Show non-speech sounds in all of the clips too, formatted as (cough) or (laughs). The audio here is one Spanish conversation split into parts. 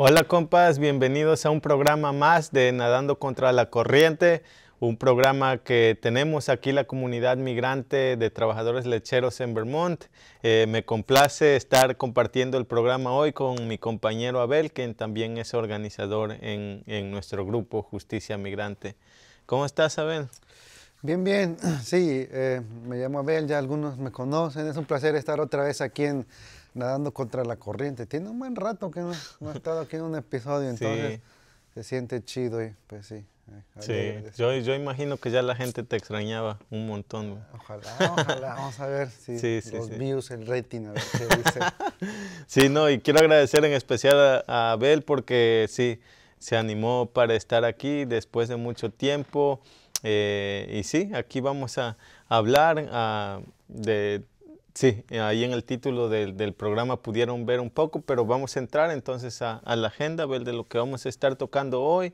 Hola compas, bienvenidos a un programa más de Nadando contra la Corriente, un programa que tenemos aquí la comunidad migrante de trabajadores lecheros en Vermont. Eh, me complace estar compartiendo el programa hoy con mi compañero Abel, quien también es organizador en, nuestro grupo Justicia Migrante. ¿Cómo estás, Abel? Bien, bien, (clears throat) sí, eh, me llamo Abel, ya algunos me conocen, es un placer estar otra vez aquí en nadando contra la corriente. Tiene un buen rato que no, he ha estado aquí en un episodio, (laughs) entonces se siente chido y pues sí. Eh, sí, yo, yo imagino que ya la gente te extrañaba un montón. Ojalá, ojalá, vamos a ver si (laughs) los views, el rating, a ver qué dice. (laughs) sí, no, y quiero agradecer en especial a, Abel porque sí, se animó para estar aquí después de mucho tiempo. Eh, y sí, aquí vamos a hablar ah, de Sí, ahí en el título del, del, programa pudieron ver un poco, pero vamos a entrar entonces a, la agenda, ver de lo que vamos a estar tocando hoy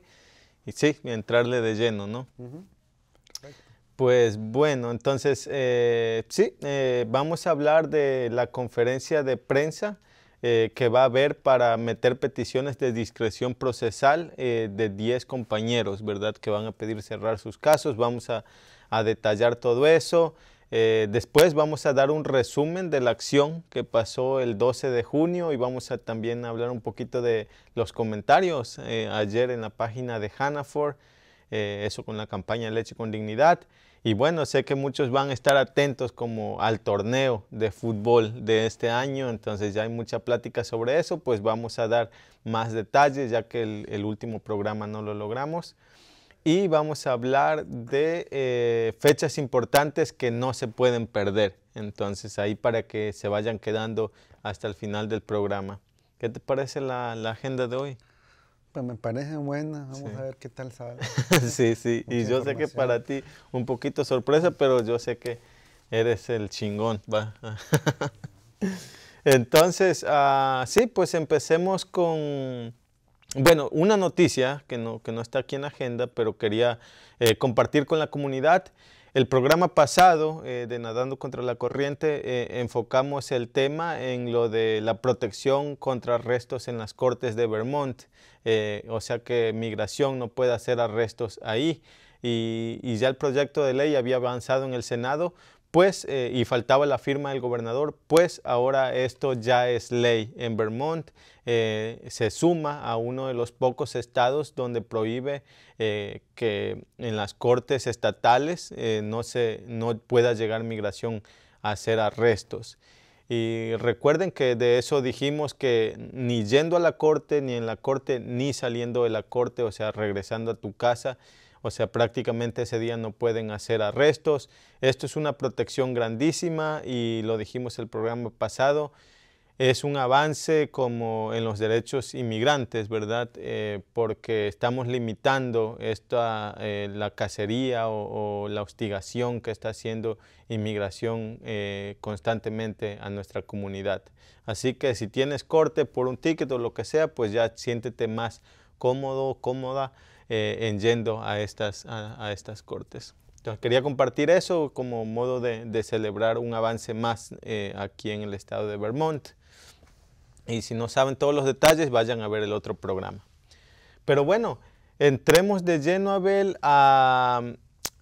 y sí, entrarle de lleno, ¿no? Pues bueno, entonces eh, sí, eh, vamos a hablar de la conferencia de prensa eh, que va a haber para meter peticiones de discreción procesal de 10 compañeros, ¿verdad? Que van a pedir cerrar sus casos, vamos a, a detallar todo eso. Eh, después vamos a dar un resumen de la acción que pasó el 12 de junio y vamos a también hablar un poquito de los comentarios eh, ayer en la página de Hannaford, eh, eso con la campaña Leche con Dignidad. Y bueno, sé que muchos van a estar atentos como al torneo de fútbol de este año, entonces ya hay mucha plática sobre eso, pues vamos a dar más detalles ya que el último programa no lo logramos y vamos a hablar de eh, fechas importantes que no se pueden perder. Entonces ahí para que se vayan quedando hasta el final del programa. ¿Qué te parece la, agenda de hoy? Pues me parece buena, vamos a ver qué tal sale. (laughs) sí, sí, y yo sé que para ti un poquito sorpresa, pero yo sé que eres el chingón, va. (laughs) Entonces, ah, sí, pues empecemos con bueno, una noticia que no, está aquí en la agenda, pero quería eh, compartir con la comunidad. El programa pasado eh, de Nadando contra la Corriente eh, enfocamos el tema en lo de la protección contra arrestos en las Cortes de Vermont, o sea que migración no puede hacer arrestos ahí. y, ya el proyecto de ley había avanzado en el Senado, pues, eh, y faltaba la firma del gobernador, pues ahora esto ya es ley. En Vermont eh, se suma a uno de los pocos estados donde prohíbe eh, que en las cortes estatales no, no pueda llegar migración a hacer arrestos. Y recuerden que de eso dijimos que ni yendo a la corte, ni en la corte, ni saliendo de la corte, o sea, regresando a tu casa, o sea, prácticamente ese día no pueden hacer arrestos. Esto es una protección grandísima y lo dijimos el programa pasado, es un avance como en los derechos inmigrantes, ¿verdad? Eh, porque estamos limitando esto a eh, la cacería o, la hostigación que está haciendo inmigración eh, constantemente a nuestra comunidad. Así que si tienes corte por un ticket o lo que sea, pues ya siéntete más cómodo, cómoda eh, en yendo a estas, a, estas cortes. quería compartir eso como modo de, celebrar un avance más eh, aquí en el estado de Vermont. Y si no saben todos los detalles, vayan a ver el otro programa. Pero bueno, entremos de lleno, Abel, a,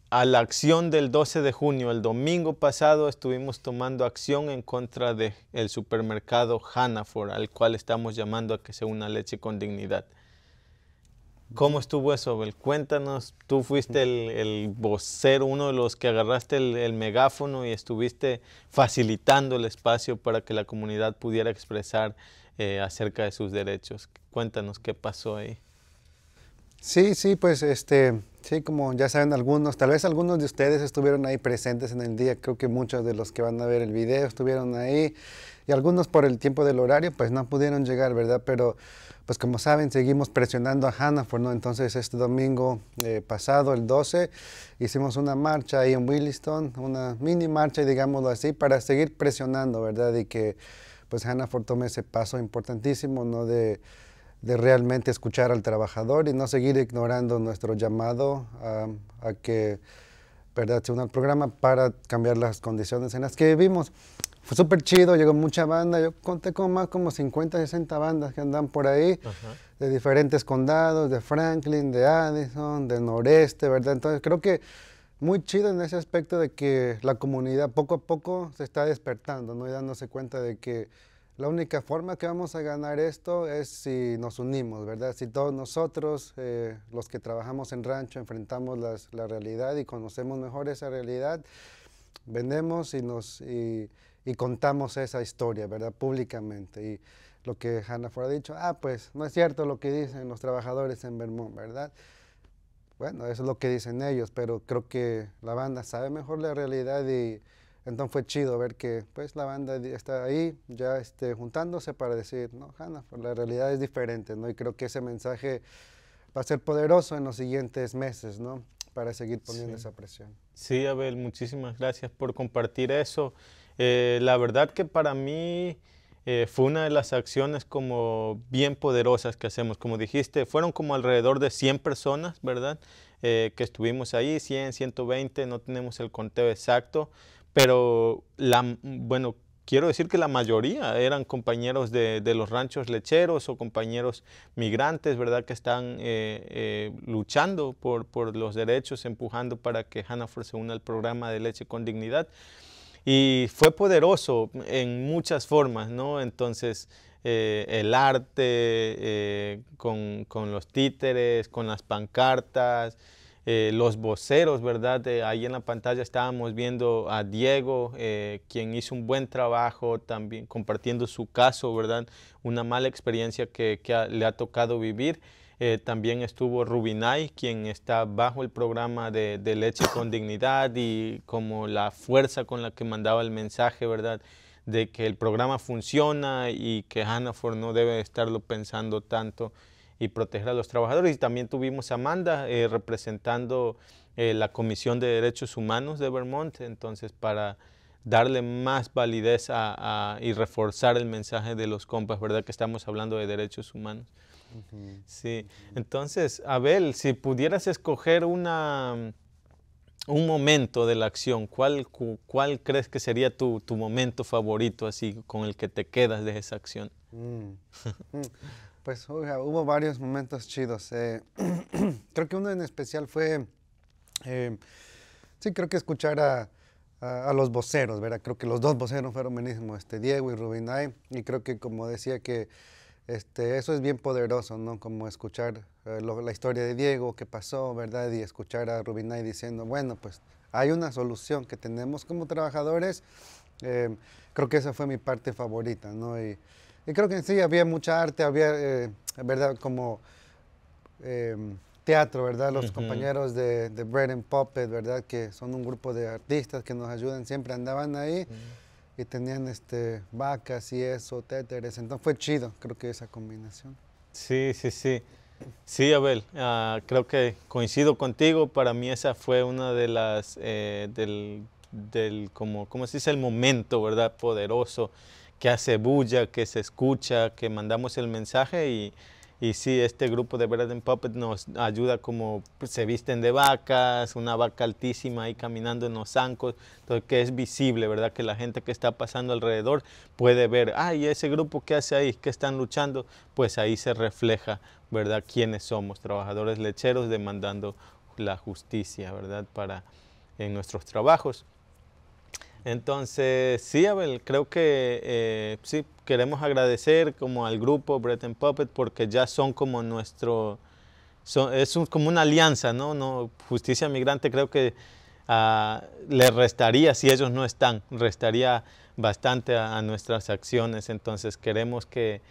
la acción del 12 de junio. El domingo pasado estuvimos tomando acción en contra del supermercado Hannaford, al cual estamos llamando a que se una leche con dignidad. ¿Cómo estuvo eso, Abel? Cuéntanos, tú fuiste el, el vocero, uno de los que agarraste el, megáfono y estuviste facilitando el espacio para que la comunidad pudiera expresar eh, acerca de sus derechos. Cuéntanos qué pasó ahí. Sí, sí, pues este, sí, como ya saben algunos, tal vez algunos de ustedes estuvieron ahí presentes en el día, creo que muchos de los que van a ver el video estuvieron ahí y algunos por el tiempo del horario pues no pudieron llegar, ¿verdad? Pero pues como saben, seguimos presionando a Hannaford, ¿no? Entonces este domingo eh, pasado, el 12, hicimos una marcha ahí en Williston, una mini marcha, digámoslo así, para seguir presionando, ¿verdad? Y que pues Hannaford tome ese paso importantísimo, ¿no? De, realmente escuchar al trabajador y no seguir ignorando nuestro llamado a que, ¿verdad?, se una programa para cambiar las condiciones en las que vivimos. Fue súper chido, llegó mucha banda. Yo conté con más como 50, 60 bandas que andan por ahí, de diferentes condados, de Franklin, de Addison, de Noreste, ¿verdad? Entonces creo que muy chido en ese aspecto de que la comunidad poco a poco se está despertando, ¿no? Y dándose cuenta de que la única forma que vamos a ganar esto es si nos unimos, ¿verdad? Si todos nosotros, eh, los que trabajamos en rancho, enfrentamos la realidad y conocemos mejor esa realidad, vendemos y nos... Y, y contamos esa historia, ¿verdad? Públicamente. Y lo que Hannah fuera ha dicho, ah, pues no es cierto lo que dicen los trabajadores en Vermont, ¿verdad? Bueno, eso es lo que dicen ellos, pero creo que la banda sabe mejor la realidad y entonces fue chido ver que pues la banda está ahí ya este, juntándose para decir, no, Hannah, pues, la realidad es diferente, ¿no? Y creo que ese mensaje va a ser poderoso en los siguientes meses, ¿no? Para seguir poniendo esa presión. Sí, Abel, muchísimas gracias por compartir eso. Eh, la verdad que para mí eh, fue una de las acciones como bien poderosas que hacemos. Como dijiste, fueron como alrededor de 100 personas, ¿verdad? Eh, que estuvimos ahí, 100, 120, no tenemos el conteo exacto, pero la, bueno, quiero decir que la mayoría eran compañeros de, de, los ranchos lecheros o compañeros migrantes, ¿verdad? Que están luchando por, por, los derechos, empujando para que Hannaford se una al programa de leche con dignidad. Y fue poderoso en muchas formas, ¿no? Entonces, eh, el arte, eh, con, los títeres, con las pancartas, eh, los voceros, ¿verdad? ahí en la pantalla estábamos viendo a Diego, quien hizo un buen trabajo también compartiendo su caso, ¿verdad? Una mala experiencia que, le ha tocado vivir. Eh, también estuvo Rubinay, quien está bajo el programa de, Leche con Dignidad y como la fuerza con la que mandaba el mensaje, ¿verdad? De que el programa funciona y que Hannaford no debe estarlo pensando tanto y proteger a los trabajadores. Y también tuvimos a Amanda eh, representando eh, la Comisión de Derechos Humanos de Vermont, entonces para darle más validez y reforzar el mensaje de los compas, ¿verdad? Que estamos hablando de derechos humanos. Sí. Entonces, Abel, si pudieras escoger una, mm, un momento de la acción, ¿cuál, cuál crees que sería tu, momento favorito, así, con el que te quedas de esa acción? Mm. (laughs) Mm. pues hubo varios momentos chidos. Eh, (clears throat) creo que uno en especial fue, eh, sí, creo que escuchar a, los voceros, ¿verdad? Creo que los dos voceros fueron buenísimos, este Diego y Rubinay, y creo que como decía que este, eso es bien poderoso, ¿no? Como escuchar eh, la historia de Diego, que pasó, ¿verdad? Y escuchar a Rubinay diciendo, bueno, pues hay una solución que tenemos como trabajadores. Eh, creo que esa fue mi parte favorita, ¿no? Y, creo que sí había mucha arte, había, eh, ¿verdad? Como em, teatro, ¿verdad? Los compañeros de, de Bread and Puppet, ¿verdad? Que son un grupo de artistas que nos ayudan, siempre andaban ahí y tenían este, vacas y eso, téteres. Entonces fue chido, creo que esa combinación. Sí, sí, sí. Sí, Abel, ah, creo que coincido contigo. Para mí esa fue una de las, eh, del, del, como, ¿cómo se dice? El momento, ¿verdad? Poderoso, que hace bulla, que se escucha, que mandamos el mensaje y y sí, este grupo de Bread and Puppet nos ayuda como pues, se visten de vacas, una vaca altísima ahí caminando en los zancos, que es visible, ¿verdad? Que la gente que está pasando alrededor puede ver, ay, ese grupo que hace ahí, que están luchando, pues ahí se refleja, ¿verdad? Quiénes somos, trabajadores lecheros demandando la justicia, ¿verdad? Para en nuestros trabajos. Entonces, sí, Abel, creo que eh, sí, queremos agradecer como al grupo Bread and Puppet porque ya son como nuestro, es como una alianza, ¿no? ¿no? Justicia Migrante creo que ah, le restaría, si ellos no están, restaría bastante a, nuestras acciones. Entonces, queremos que,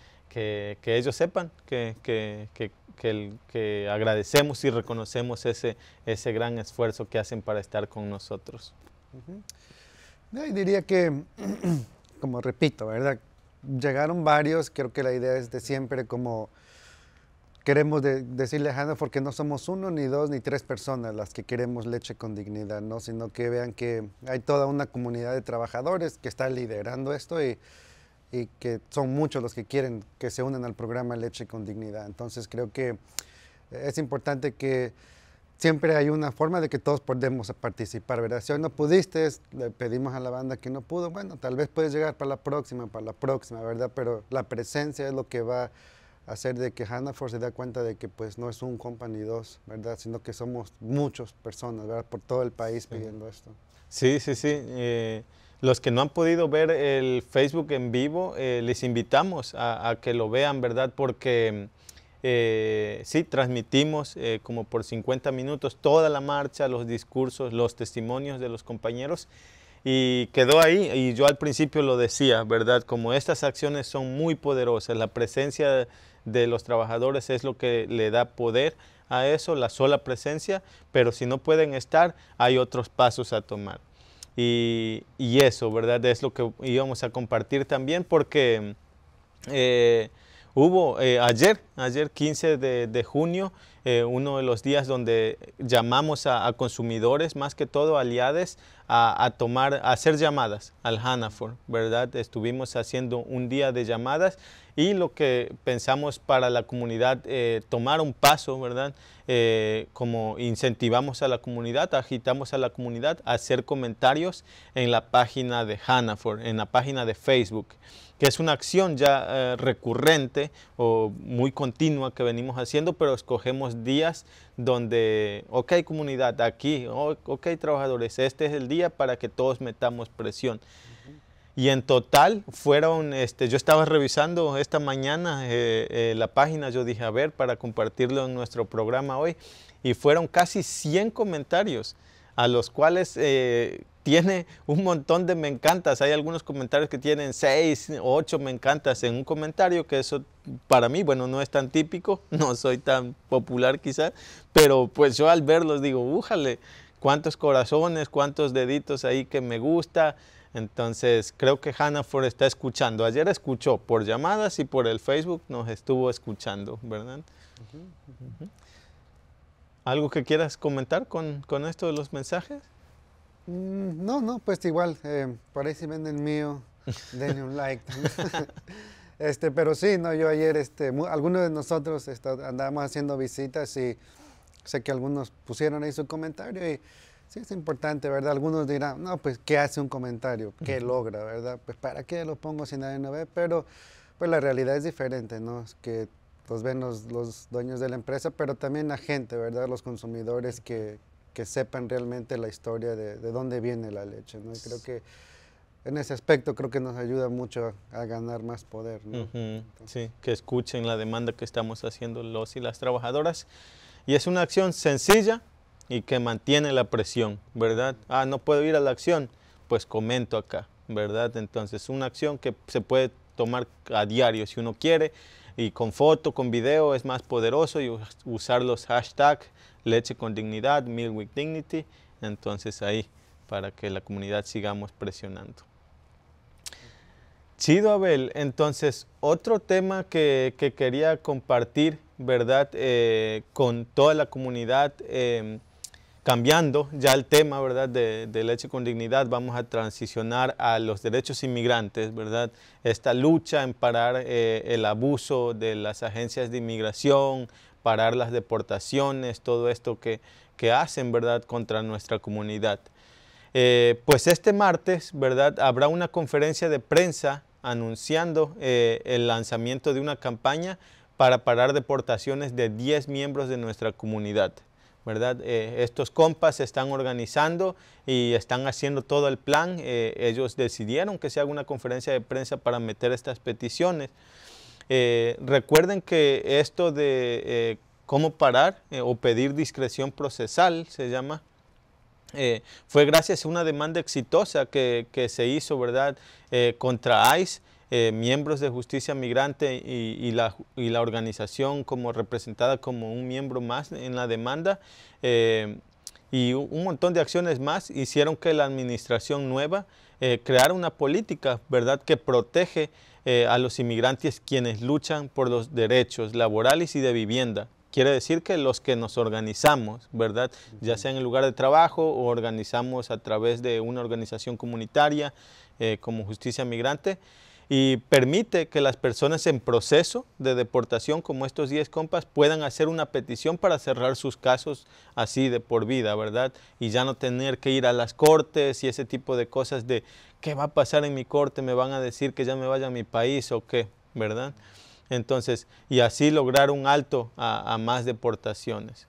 ellos sepan que, que, agradecemos y reconocemos ese, ese gran esfuerzo que hacen para estar con nosotros. Y diría que, (clears throat) como repito, ¿verdad? Llegaron varios, creo que la idea es de siempre como queremos decirle a porque no somos uno, ni dos, ni tres personas las que queremos leche con dignidad, ¿no? Sino que vean que hay toda una comunidad de trabajadores que está liderando esto y, y que son muchos los que quieren que se unan al programa Leche con Dignidad. Entonces creo que es importante que siempre hay una forma de que todos podemos participar, ¿verdad? Si hoy no pudiste, le pedimos a la banda que no pudo, bueno, tal vez puedes llegar para la próxima, para la próxima, ¿verdad? Pero la presencia es lo que va a hacer de que Hannaford se da cuenta de que pues no es un company dos, ¿verdad? Sino que somos muchas personas, ¿verdad? Por todo el país pidiendo esto. Sí, sí, sí. Eh, los que no han podido ver el Facebook en vivo, eh, les invitamos a, que lo vean, ¿verdad? Porque eh, sí, transmitimos eh, como por 50 minutos toda la marcha, los discursos, los testimonios de los compañeros y quedó ahí. Y yo al principio lo decía, ¿verdad? Como estas acciones son muy poderosas, la presencia de los trabajadores es lo que le da poder a eso, la sola presencia, pero si no pueden estar, hay otros pasos a tomar. Y, eso, ¿verdad? Es lo que íbamos a compartir también porque... Eh, Hubo eh, ayer, ayer 15 de, junio, eh, uno de los días donde llamamos a, consumidores, más que todo aliades, a, tomar, a hacer llamadas al Hanafor, ¿verdad? Estuvimos haciendo un día de llamadas y lo que pensamos para la comunidad, eh, tomar un paso, ¿verdad? como incentivamos a la comunidad, agitamos a la comunidad a hacer comentarios en la página de Hanafor, en la página de Facebook que es una acción ya eh, recurrente o muy continua que venimos haciendo, pero escogemos días donde, ok comunidad, aquí, ok trabajadores, este es el día para que todos metamos presión. Y en total fueron, este, yo estaba revisando esta mañana eh, eh, la página, yo dije, a ver, para compartirlo en nuestro programa hoy, y fueron casi 100 comentarios a los cuales tiene un montón de me encantas. Hay algunos comentarios que tienen 6, ocho me encantas en un comentario, que eso para mí, bueno, no es tan típico, (laughs) no soy tan popular quizás, pero pues yo al verlos digo, újale, cuántos corazones, cuántos deditos ahí que me gusta. Entonces creo que Hannaford está escuchando. Ayer escuchó por llamadas y por el Facebook nos estuvo escuchando, ¿verdad? ¿Algo que quieras comentar con, con esto de los mensajes? Mm, no, no, pues igual, eh, por ahí si venden mío, (laughs) denle un like también. (laughs) este, pero sí, no, yo ayer, este, algunos de nosotros este, andábamos haciendo visitas y sé que algunos pusieron ahí su comentario y sí es importante, ¿verdad? Algunos dirán, no, pues, ¿qué hace un comentario? ¿Qué logra, verdad? Pues, ¿para qué lo pongo si nadie no ve? Pero, pues, la realidad es diferente, ¿no? Es que pues, los ven los dueños de la empresa, pero también la gente, ¿verdad? Los consumidores que, que sepan realmente la historia de, dónde viene la leche. ¿no? creo que en ese aspecto creo que nos ayuda mucho a, ganar más poder. ¿no? sí, que escuchen la demanda que estamos haciendo los y las trabajadoras. Y es una acción sencilla y que mantiene la presión, ¿verdad? Ah, no puedo ir a la acción, pues comento acá, ¿verdad? Entonces, una acción que se puede tomar a diario si uno quiere y con foto, con video es más poderoso y usar los hashtags leche con dignidad, milk with dignity, entonces ahí para que la comunidad sigamos presionando. Chido Abel, entonces otro tema que, quería compartir, ¿verdad? Eh, con toda la comunidad, em, cambiando ya el tema, ¿verdad? De, leche con dignidad, vamos a transicionar a los derechos inmigrantes, ¿verdad? Esta lucha en parar eh, el abuso de las agencias de inmigración, parar las deportaciones, todo esto que, hacen, ¿verdad?, contra nuestra comunidad. Eh, pues este martes, ¿verdad?, habrá una conferencia de prensa anunciando eh, el lanzamiento de una campaña para parar deportaciones de 10 miembros de nuestra comunidad. ¿verdad? Eh, estos compas se están organizando y están haciendo todo el plan. ellos decidieron que se haga una conferencia de prensa para meter estas peticiones. Eh, recuerden que esto de eh, cómo parar eh, o pedir discreción procesal se llama, fue gracias a una demanda exitosa que, se hizo, ¿verdad?, contra ICE. miembros de Justicia Migrante y, la, organización como representada como un miembro más en la demanda y un montón de acciones más hicieron que la administración nueva creara una política, ¿verdad?, que protege eh, a los inmigrantes quienes luchan por los derechos laborales y de vivienda. Quiere decir que los que nos organizamos, ¿verdad? Ya sea en el lugar de trabajo o organizamos a través de una organización comunitaria eh, como Justicia Migrante, y permite que las personas en proceso de deportación, como estos 10 compas, puedan hacer una petición para cerrar sus casos así de por vida, ¿verdad? Y ya no tener que ir a las cortes y ese tipo de cosas de qué va a pasar en mi corte, me van a decir que ya me vaya a mi país o qué, ¿verdad? Entonces, y así lograr un alto a, más deportaciones.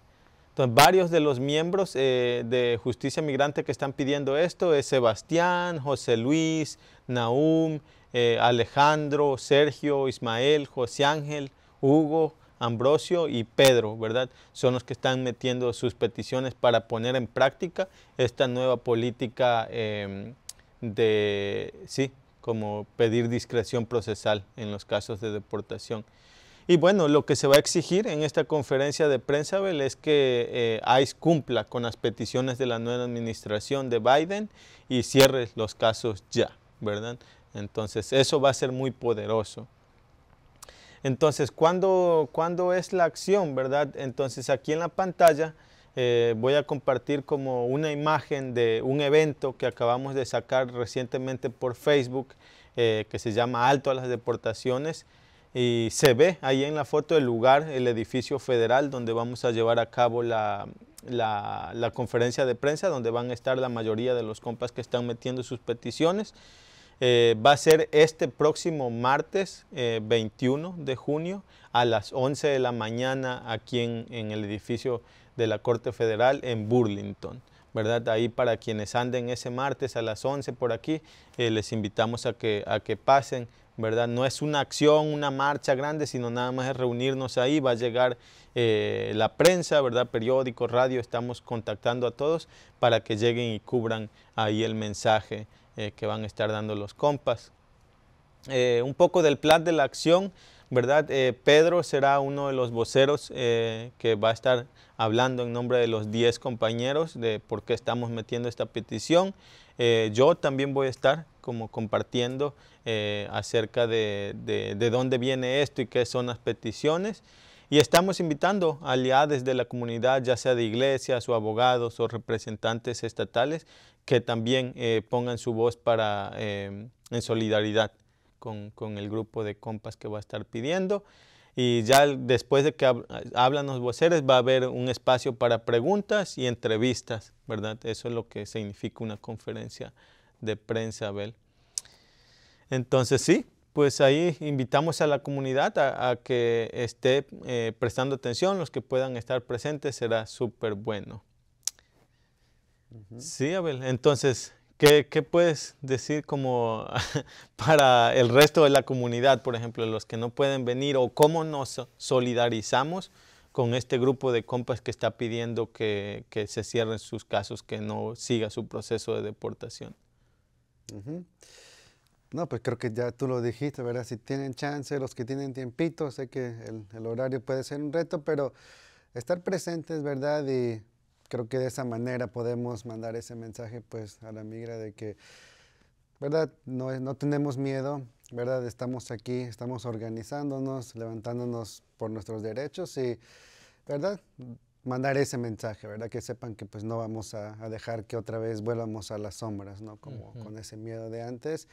Entonces, varios de los miembros eh, de Justicia Migrante que están pidiendo esto es Sebastián, José Luis, Naum, eh, Alejandro, Sergio, Ismael, José Ángel, Hugo, Ambrosio y Pedro, ¿verdad? Son los que están metiendo sus peticiones para poner en práctica esta nueva política em, de, sí, como pedir discreción procesal en los casos de deportación. Y bueno, lo que se va a exigir en esta conferencia de prensa, es que eh, ICE cumpla con las peticiones de la nueva administración de Biden y cierre los casos ya, ¿verdad? Entonces, eso va a ser muy poderoso. Entonces, ¿cuándo, es la acción, verdad? Entonces, aquí en la pantalla eh, voy a compartir como una imagen de un evento que acabamos de sacar recientemente por Facebook, eh, que se llama Alto a las Deportaciones. Y se ve ahí en la foto el lugar, el edificio federal, donde vamos a llevar a cabo la conferencia de prensa, donde van a estar la mayoría de los compas que están metiendo sus peticiones. Eh, va a ser este próximo martes 21 eh, de junio a las 11 de la mañana aquí en, el edificio de la Corte Federal en Burlington. ¿verdad? Ahí para quienes anden ese martes a las 11 por aquí, eh, les invitamos a que, pasen, ¿verdad? No es una acción, una marcha grande, sino nada más es reunirnos ahí, va a llegar la prensa, ¿verdad? Periódico, radio, estamos contactando a todos para que lleguen y cubran ahí el mensaje eh, que van a estar dando los compas. Eh, un poco del plan de la acción, ¿verdad? Eh, Pedro será uno de los voceros que va a estar hablando en nombre de los 10 compañeros de por qué estamos metiendo esta petición. yo también voy a estar como compartiendo acerca de dónde viene esto y qué son las peticiones. Y estamos invitando a aliados de la comunidad, ya sea de iglesias o abogados o representantes estatales, que también eh, pongan su voz para, eh, en solidaridad con, con, el grupo de compas que va a estar pidiendo. Y ya después de que hablan los voceres va a haber un espacio para preguntas y entrevistas, ¿verdad? Eso es lo que significa una conferencia de prensa, Abel. Entonces sí, pues ahí invitamos a la comunidad a, que esté eh, prestando atención, los que puedan estar presentes, será súper bueno. Sí, Abel, entonces, ¿qué, puedes decir como (laughs) para el resto de la comunidad, por ejemplo, los que no pueden venir o cómo nos solidarizamos con este grupo de compas que está pidiendo que, se cierren sus casos, que no siga su proceso de deportación? No, pues creo que ya tú lo dijiste, ¿verdad? Si tienen chance, los que tienen tiempito, sé que el, el horario puede ser un reto, pero estar presentes, ¿verdad? Y creo que de esa manera podemos mandar ese mensaje pues a la migra de que, ¿verdad? No, no tenemos miedo, ¿verdad? Estamos aquí, estamos organizándonos, levantándonos por nuestros derechos y, ¿verdad? Mandar ese mensaje, ¿verdad? Que sepan que pues no vamos a, dejar que otra vez vuelvamos a las sombras, ¿no? Como con ese miedo de antes.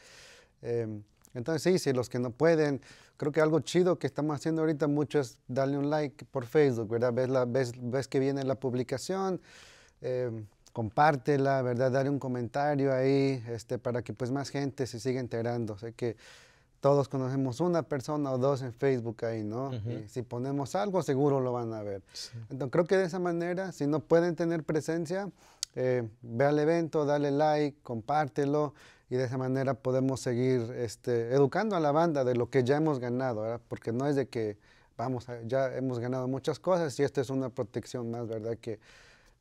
Em, entonces sí, si los que no pueden, creo que algo chido que estamos haciendo ahorita mucho es darle un like por Facebook, ¿verdad? Ves, la, ves, ves que viene la publicación, em, compártela, ¿verdad? Dale un comentario ahí este, para que pues más gente se siga enterando. Sé que todos conocemos una persona o dos en Facebook ahí, ¿no? Y si ponemos algo, seguro lo van a ver. Entonces creo que de esa manera, si no pueden tener presencia, este, ve al evento, dale like, compártelo y de esa manera podemos seguir este, educando a la banda de lo que ya hemos ganado, ¿verdad? porque no es de que vamos, ya hemos ganado muchas cosas y esta es una protección más, ¿verdad? Que,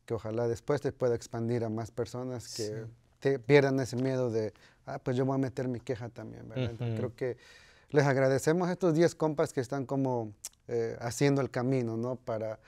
que ojalá después te pueda expandir a más personas que te pierdan ese miedo de, ah, pues yo voy a meter mi queja también, ¿verdad? Creo que les agradecemos a estos 10 compas que están como eh, haciendo el camino, ¿no? Para,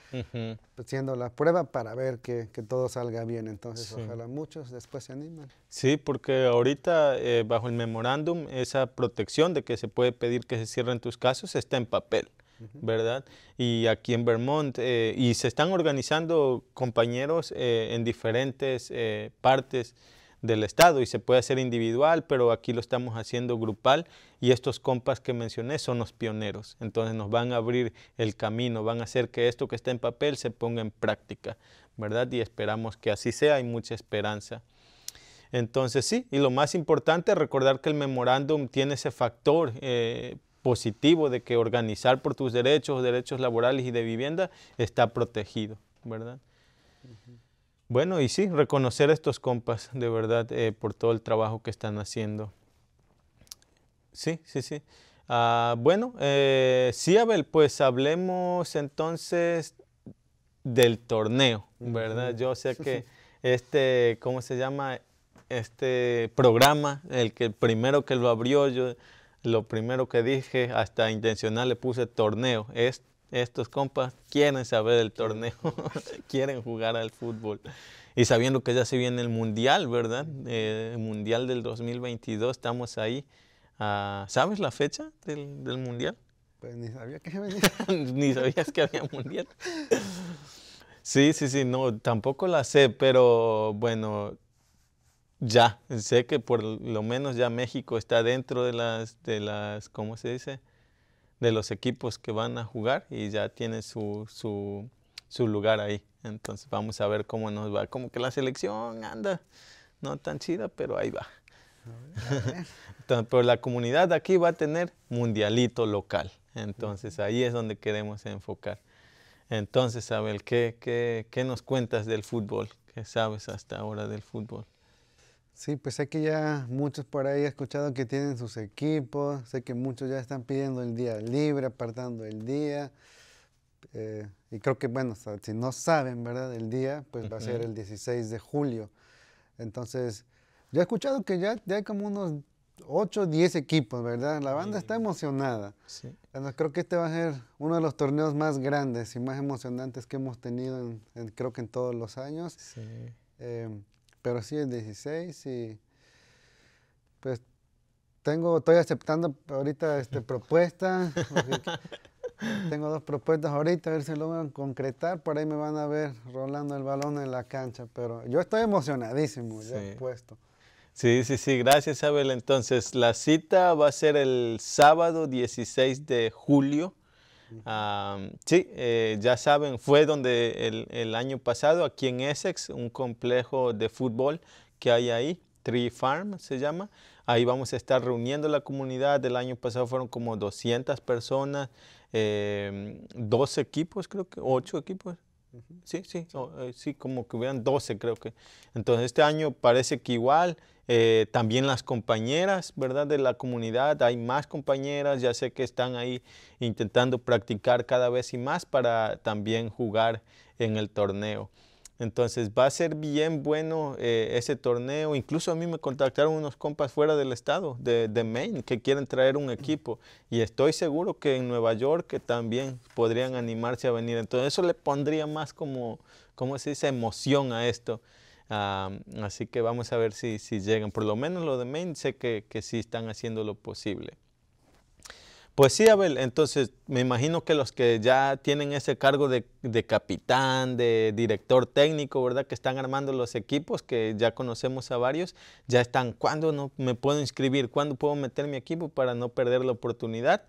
haciendo pues, la prueba para ver que, todo salga bien. Entonces, ojalá muchos después se animen. Sí, porque ahorita, eh, bajo el memorándum, esa protección de que se puede pedir que se cierren tus casos está en papel. ¿verdad? Y aquí en Vermont, eh, y se están organizando compañeros en diferentes partes del Estado y se puede hacer individual, pero aquí lo estamos haciendo grupal y estos compas que mencioné son los pioneros. Entonces nos van a abrir el camino, van a hacer que esto que está en papel se ponga en práctica, ¿verdad? Y esperamos que así sea, hay mucha esperanza. Entonces sí, y lo más importante, recordar que el memorándum tiene ese factor eh, positivo de que organizar por tus derechos, derechos laborales y de vivienda, está protegido, ¿verdad? Bueno, y sí, reconocer a estos compas, de verdad, eh, por todo el trabajo que están haciendo. Sí, sí, sí. Ah, bueno, eh, sí, Abel, pues hablemos entonces del torneo, ¿verdad? Yo sé que este, ¿cómo se llama? Este programa, el que primero que lo abrió, yo lo primero que dije, hasta intencional le puse torneo, es estos compas quieren saber del torneo, (laughs) quieren jugar al fútbol. Y sabiendo que ya se viene el Mundial, ¿verdad? el eh, Mundial del 2022, estamos ahí. Ah, ¿Sabes la fecha del, Mundial? Pues ni sabía que (laughs) ni sabías que había Mundial. sí, sí, sí, no, tampoco la sé, pero bueno, ya, sé que por lo menos ya México está dentro de las, de las ¿cómo se dice? de los equipos que van a jugar y ya tiene su, su, lugar ahí. Entonces vamos a ver cómo nos va. Como que la selección anda no tan chida, pero ahí va. (laughs) Entonces, pero la comunidad aquí va a tener mundialito local. Entonces ahí es donde queremos enfocar. Entonces, Abel, ¿qué, qué, qué nos cuentas del fútbol? ¿Qué sabes hasta ahora del fútbol? Sí, pues sé que ya muchos por ahí han escuchado que tienen sus equipos, sé que muchos ya están pidiendo el día libre, apartando el día. Eh, y creo que, bueno, si no saben, ¿verdad? El día, pues va a ser el 16 de julio. Entonces, yo he escuchado que ya, hay como unos 8 10 equipos, ¿verdad? La banda está mm. emocionada. Sí. creo que este va a ser uno de los torneos más grandes y más emocionantes que hemos tenido, en, creo que en todos los años. Sí. Eh, pero sí, el 16 y pues tengo, estoy aceptando ahorita este, (laughs) propuestas. (laughs) tengo dos propuestas ahorita, a ver si logran concretar. Por ahí me van a ver rolando el balón en la cancha, pero yo estoy emocionadísimo, ya puesto. Sí, sí, sí, gracias Abel. Entonces, la cita va a ser el sábado 16 de julio Ah, sí, eh, ya saben, fue donde el, año pasado, aquí en Essex, un complejo de fútbol que hay ahí, Tree Farm se llama. Ahí vamos a estar reuniendo la comunidad. el año pasado fueron como 200 personas, eh, em, 12 equipos, creo que, 8 equipos. Sí, sí, eh, sí, como que hubieran 12 creo que. Entonces este año parece que igual, eh, también las compañeras, ¿verdad? De la comunidad, hay más compañeras, ya sé que están ahí intentando practicar cada vez y más para también jugar en el torneo. Entonces va a ser bien bueno eh, ese torneo. Incluso a mí me contactaron unos compas fuera del estado, de, Maine, que quieren traer un equipo. Y estoy seguro que en Nueva York también podrían animarse a venir. Entonces eso le pondría más como, ¿cómo se dice?, emoción a esto así que vamos a ver si, si, llegan. Por lo menos lo de Maine sé que, que sí están haciendo lo posible. Pues sí, Abel, entonces me imagino que los que ya tienen ese cargo de, de, capitán, de director técnico, ¿verdad? Que están armando los equipos, que ya conocemos a varios, ya están, ¿cuándo no me puedo inscribir? ¿Cuándo puedo meter mi equipo para no perder la oportunidad?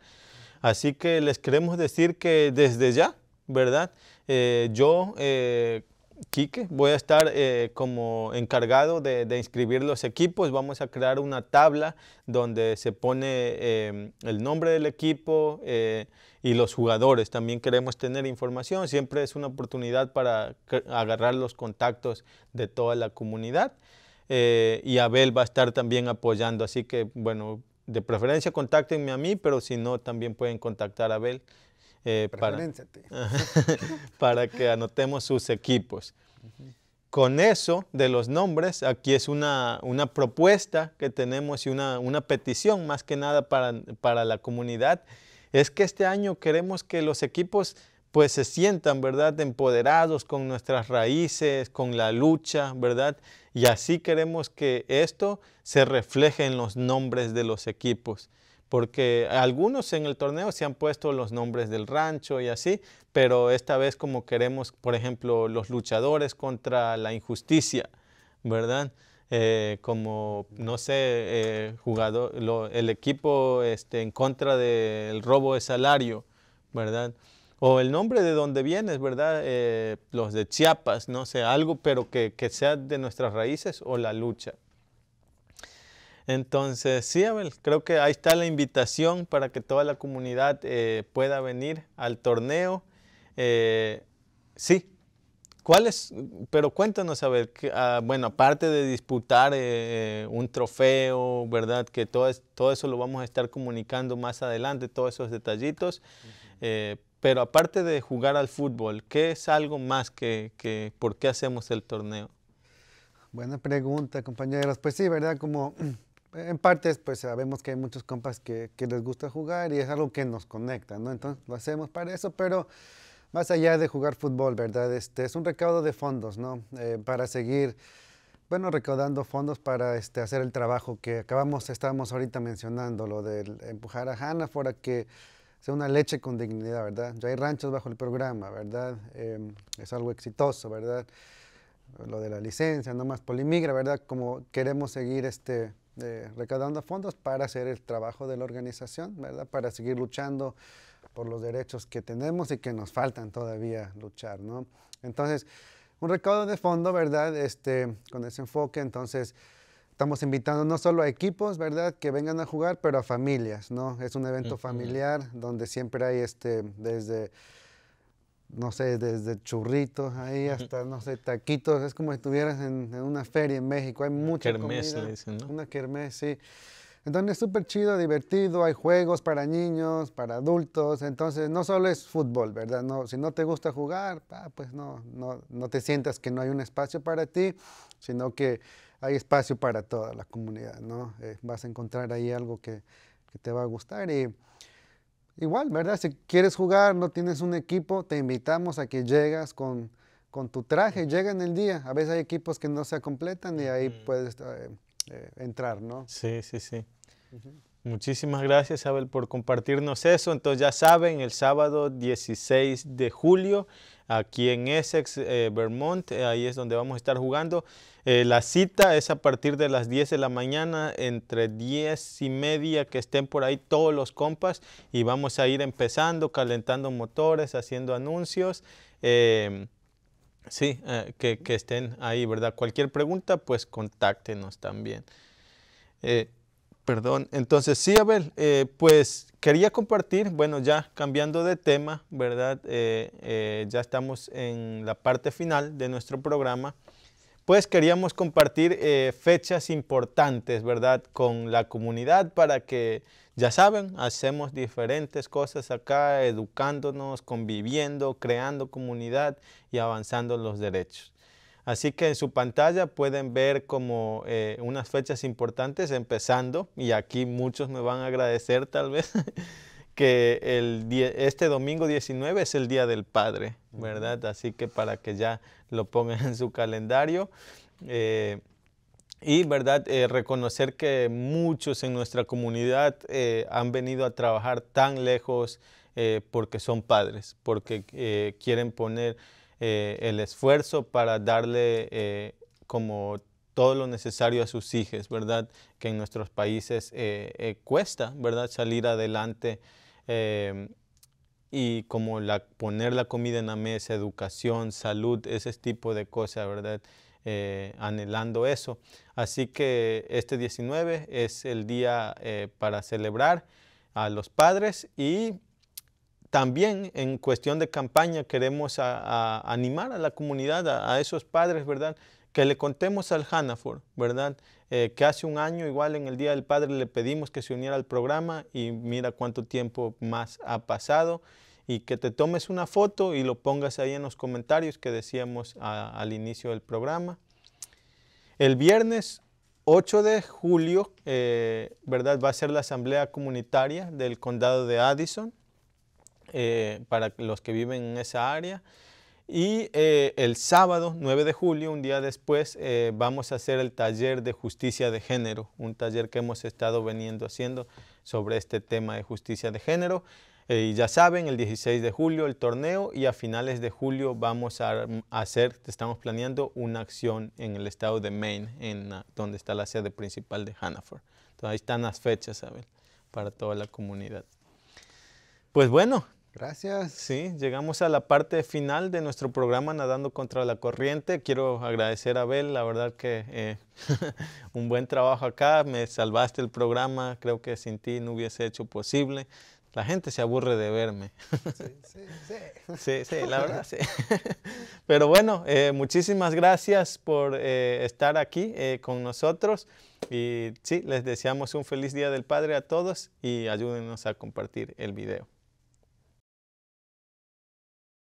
Así que les queremos decir que desde ya, ¿verdad? Eh, yo eh, Quique, voy a estar eh, como encargado de, inscribir los equipos. Vamos a crear una tabla donde se pone eh, el nombre del equipo eh, y los jugadores. También queremos tener información. Siempre es una oportunidad para agarrar los contactos de toda la comunidad. y Abel va a estar también apoyando. Así que, bueno, de preferencia contáctenme a mí, pero si no, también pueden contactar a Abel. Eh, para, (laughs) para que anotemos sus equipos. Con eso de los nombres, aquí es una, una propuesta que tenemos y una, una petición más que nada para, para la comunidad, es que este año queremos que los equipos pues se sientan, ¿verdad?, empoderados con nuestras raíces, con la lucha, ¿verdad? Y así queremos que esto se refleje en los nombres de los equipos porque algunos en el torneo se han puesto los nombres del rancho y así, pero esta vez como queremos, por ejemplo, los luchadores contra la injusticia, ¿verdad? Eh, como, no sé, eh, jugador, el equipo este, en contra del robo de salario, ¿verdad? O el nombre de donde vienes, ¿verdad? Eh, los de Chiapas, no sé, algo, pero que, que sea de nuestras raíces o la lucha. Entonces, sí, Abel, creo que ahí está la invitación para que toda la comunidad eh, pueda venir al torneo. Eh, sí, ¿cuál es? Pero cuéntanos, Abel, que, ah, bueno, aparte de disputar eh, un trofeo, ¿verdad? Que todo, todo eso lo vamos a estar comunicando más adelante, todos esos detallitos. pero aparte de jugar al fútbol, ¿qué es algo más que, que por qué hacemos el torneo? Buena pregunta, compañeros. Pues sí, ¿verdad? Como (clears throat) en partes, pues sabemos que hay muchos compas que, les gusta jugar y es algo que nos conecta, ¿no? Entonces lo hacemos para eso, pero más allá de jugar fútbol, ¿verdad? Este, es un recaudo de fondos, ¿no? Eh, para seguir, bueno, recaudando fondos para este, hacer el trabajo que acabamos, estábamos ahorita mencionando, lo de empujar a Hannah fuera que sea una leche con dignidad, ¿verdad? Ya hay ranchos bajo el programa, ¿verdad? Em, es algo exitoso, ¿verdad? Lo de la licencia, no más polimigra, ¿verdad? Como queremos seguir este, de recaudando fondos para hacer el trabajo de la organización, ¿verdad? Para seguir luchando por los derechos que tenemos y que nos faltan todavía luchar, ¿no? Entonces, un recaudo de fondo, ¿verdad? Este, con ese enfoque, entonces, estamos invitando no solo a equipos, ¿verdad? Que vengan a jugar, pero a familias, ¿no? Es un evento familiar donde siempre hay, este, desde no sé, desde churritos ahí hasta, no sé, taquitos. Es como si estuvieras en, una feria en México. Hay mucha comida. ¿no? Una kermés, sí. Entonces es súper chido, divertido, hay juegos para niños, para adultos, entonces no solo es fútbol, ¿verdad? No, si no te gusta jugar, pues no, no, no te sientas que no hay un espacio para ti, sino que hay espacio para toda la comunidad, ¿no? Eh, vas a encontrar ahí algo que, que te va a gustar y igual, ¿verdad? Si quieres jugar, no tienes un equipo, te invitamos a que llegas con, tu traje, llega en el día. A veces hay equipos que no se completan y ahí puedes eh, eh, entrar, ¿no? Sí, sí, sí. Muchísimas gracias, Abel, por compartirnos eso. Entonces ya saben, el sábado 16 de julio aquí en Essex, eh, Vermont. Eh, ahí es donde vamos a estar jugando. Eh, la cita es a partir de las 10 de la mañana, entre 10 y media que estén por ahí todos los compas y vamos a ir empezando, calentando motores, haciendo anuncios. Em, sí, que, que, estén ahí, ¿verdad? Cualquier pregunta, pues contáctenos también. Perdón, entonces sí, Abel, eh, pues quería compartir, bueno, ya cambiando de tema, ¿verdad? Eh, eh, ya estamos en la parte final de nuestro programa, pues queríamos compartir eh, fechas importantes, ¿verdad? Con la comunidad para que, ya saben, hacemos diferentes cosas acá, educándonos, conviviendo, creando comunidad y avanzando los derechos. Así que en su pantalla pueden ver como eh, unas fechas importantes empezando, y aquí muchos me van a agradecer tal vez, (laughs) que el este domingo 19 es el Día del Padre, ¿verdad? Así que para que ya lo pongan en su calendario. Eh, y, ¿verdad? Eh, reconocer que muchos en nuestra comunidad han venido a trabajar tan lejos porque son padres, porque quieren poner... Eh, el esfuerzo para darle eh, como todo lo necesario a sus hijos, ¿verdad? Que en nuestros países eh, cuesta, ¿verdad? Salir adelante y como la, poner la comida en la mesa, educación, salud, ese tipo de cosas, ¿verdad? anhelando eso. Así que este 19 es el día para celebrar a los padres y también en cuestión de campaña queremos animar a la comunidad, a, esos padres, ¿verdad? Que le contemos al Hanaford, ¿verdad? Eh, que hace un año, igual en el Día del Padre, le pedimos que se uniera al programa y mira cuánto tiempo más ha pasado y que te tomes una foto y lo pongas ahí en los comentarios que decíamos al inicio del programa. El viernes 8 de julio, eh, ¿verdad? Va a ser la asamblea comunitaria del condado de Addison. Eh, para los que viven en esa área. Y eh, el sábado 9 de julio, un día después, eh, vamos a hacer el taller de justicia de género, un taller que hemos estado veniendo haciendo sobre este tema de justicia de género. y ya saben, el 16 de julio el torneo y a finales de julio vamos a hacer, estamos planeando una acción en el estado de Maine, en, donde está la sede principal de Hannaford. Entonces ahí están las fechas, ¿saben? Para toda la comunidad. Pues bueno, Gracias. Sí, llegamos a la parte final de nuestro programa Nadando contra la Corriente. Quiero agradecer a Abel, la verdad que eh, (laughs) un buen trabajo acá, me salvaste el programa, creo que sin ti no hubiese hecho posible. La gente se aburre de verme. Sí, sí, sí. (laughs) sí, sí la verdad, sí. (laughs) Pero bueno, eh, muchísimas gracias por eh, estar aquí con nosotros. Y sí, les deseamos un feliz Día del Padre a todos y ayúdenos a compartir el video.